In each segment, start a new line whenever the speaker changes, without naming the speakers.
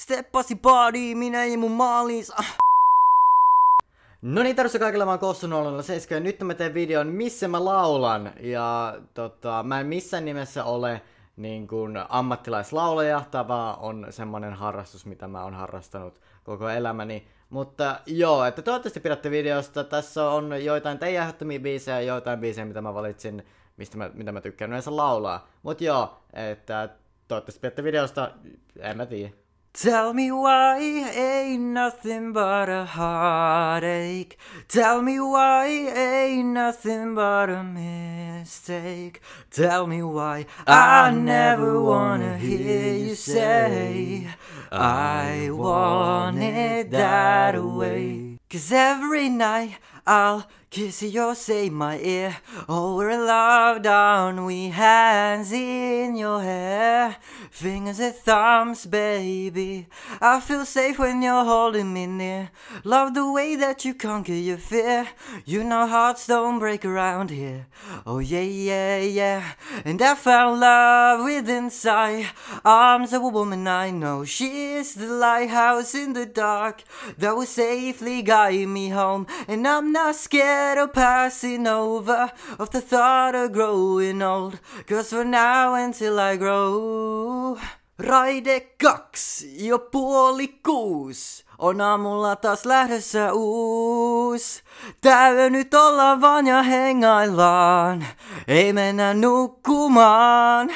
Steppasi body, minä ja mun maalis. Ah.
No niin, tarvitsen kaikilla mä oon 007 ja nyt mä teen videon, missä mä laulan. Ja tota, mä en missään nimessä ole niin kuin ammattilaislaulaja, tämä on semmonen harrastus, mitä mä oon harrastanut koko elämäni. Mutta joo, että toivottavasti pidätte videosta. Tässä on joitain teidän ehdottomia biisejä ja joitain biisejä, mitä mä valitsin, mistä mä, mitä mä tykkään yleensä laulaa. Mut joo, että toivottavasti pidätte videosta, en mä tiedä.
Tell me why ain't nothing but a heartache. Tell me why ain't nothing but a mistake. Tell me why I, never wanna hear you say I want it that way. Cause every night I'll kiss your say my ear. Oh, a love, down we hands in your hair, fingers and thumbs, baby. I feel safe when you're holding me near. Love the way that you conquer your fear. You know hearts don't break around here. Oh yeah, yeah, yeah. And I fell in love with inside arms of a woman I know. She is the lighthouse in the dark that will safely guide me home. And I'm not not scared of passing over, of the thought of growing old. Cause for now until I grow. Raide kaks jo puoli kuus. On aamulla taas lähdössä uus. Täällä nyt ollaan vaan ja hengaillaan. Ei mennä nukkumaan.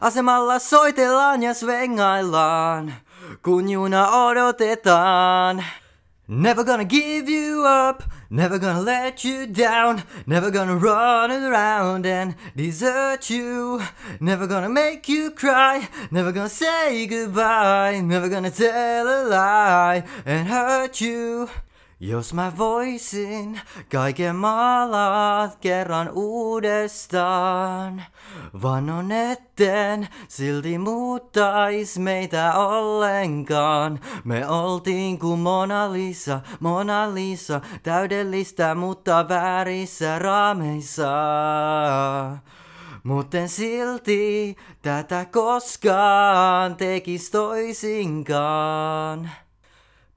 Asemalla soitellaan ja svengaillaan. Kun juna odotetaan. Never gonna give you up, never gonna let you down, never gonna run around and desert you, never gonna make you cry, never gonna say goodbye, never gonna tell a lie and hurt you. Jos mä voisin kaiken maalaat kerran uudestaan, vannon etten silti muuttais meitä ollenkaan. Me oltiin kuin Mona Lisa, Mona Lisa, täydellistä mutta väärissä raameissa. Mutten silti tätä koskaan tekis toisinkaan.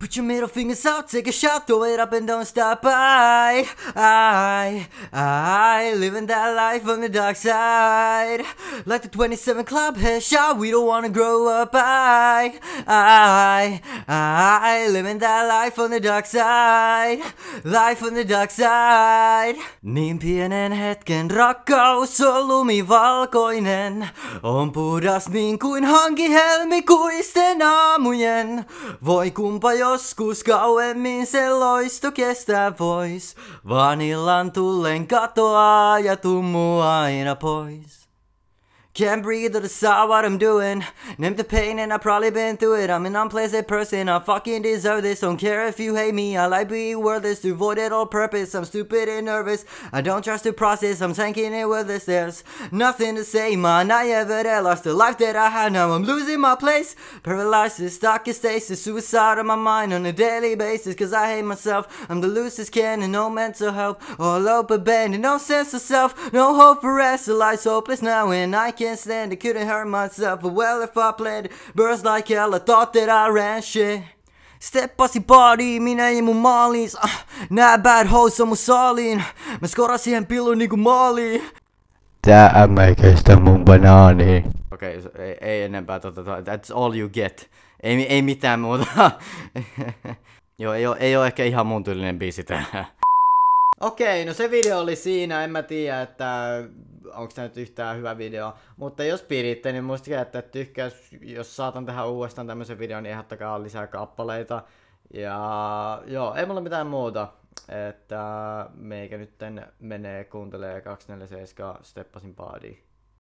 Put your middle fingers out, take a shot, throw it up and don't stop. I, I, I, living that life on the dark side. Like the 27 Club headshot, we don't wanna grow up. I, I, I, living that life on the dark side. Life on the dark side. Niin pienen hetken rakkaus lumi valkoinen. On pudas niin kuin hanki helmikuisten aamujen. Voi kumpa jo joskus kauemmin se loisto kestää pois. illan tullen katoaa ja tummu aina pois. Can't breathe or decide what I'm doing. Name the pain and I've probably been through it. I'm an unpleasant person, I fucking deserve this. Don't care if you hate me, I like being worthless. it all purpose, I'm stupid and nervous. I don't trust the process, I'm tanking it with this. There's nothing to say, man. I ever there. Lost the life that I had, now I'm losing my place. Paralyzed, stuck in stasis, suicide in my mind on a daily basis. Cause I hate myself, I'm the loosest can and no mental help. All hope abandoned, no sense of self, no hope for rest. The life's hopeless now and I can't. yes then I couldn't hurt myself well if I played Burns like hell, I thought that I ran shit Steppasi baariin, minä ja mun maaliin ah, Nää bad hoes on mun saaliin Mä skorasin pilun niinku maaliin
Tää M ei kestä mun banaani. Okei, okay, so, ei, ei enempää. Tota, that's all you get. Ei, ei mitään muuta. Joo, ei ole, ei ole ehkä ihan mun tyylinen biisi tää. Okei, no se video oli siinä, en mä tiedä, että onko tämä nyt yhtään hyvä video. Mutta jos piditte, niin muistakaa, että tykkäys, jos saatan tehdä uudestaan tämmöisen videon, niin ehdottakaa lisää kappaleita. Ja joo, ei mulla mitään muuta. Että meikä nytten menee kuuntelee 247 Steppasin paadiin.